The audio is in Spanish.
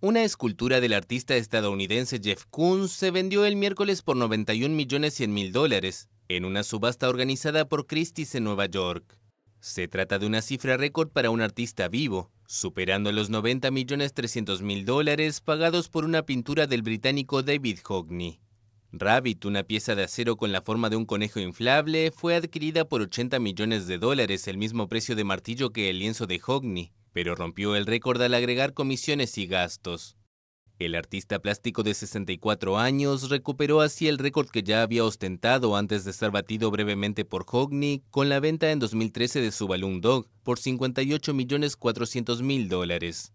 Una escultura del artista estadounidense Jeff Koons se vendió el miércoles por 91 millones 100 mil dólares en una subasta organizada por Christie's en Nueva York. Se trata de una cifra récord para un artista vivo, superando los 90 millones 300 mil dólares pagados por una pintura del británico David Hockney. Rabbit, una pieza de acero con la forma de un conejo inflable, fue adquirida por 80 millones de dólares, el mismo precio de martillo que el lienzo de Hockney pero rompió el récord al agregar comisiones y gastos. El artista plástico de 64 años recuperó así el récord que ya había ostentado antes de ser batido brevemente por Hogney con la venta en 2013 de su Balloon Dog por 58.400.000 dólares.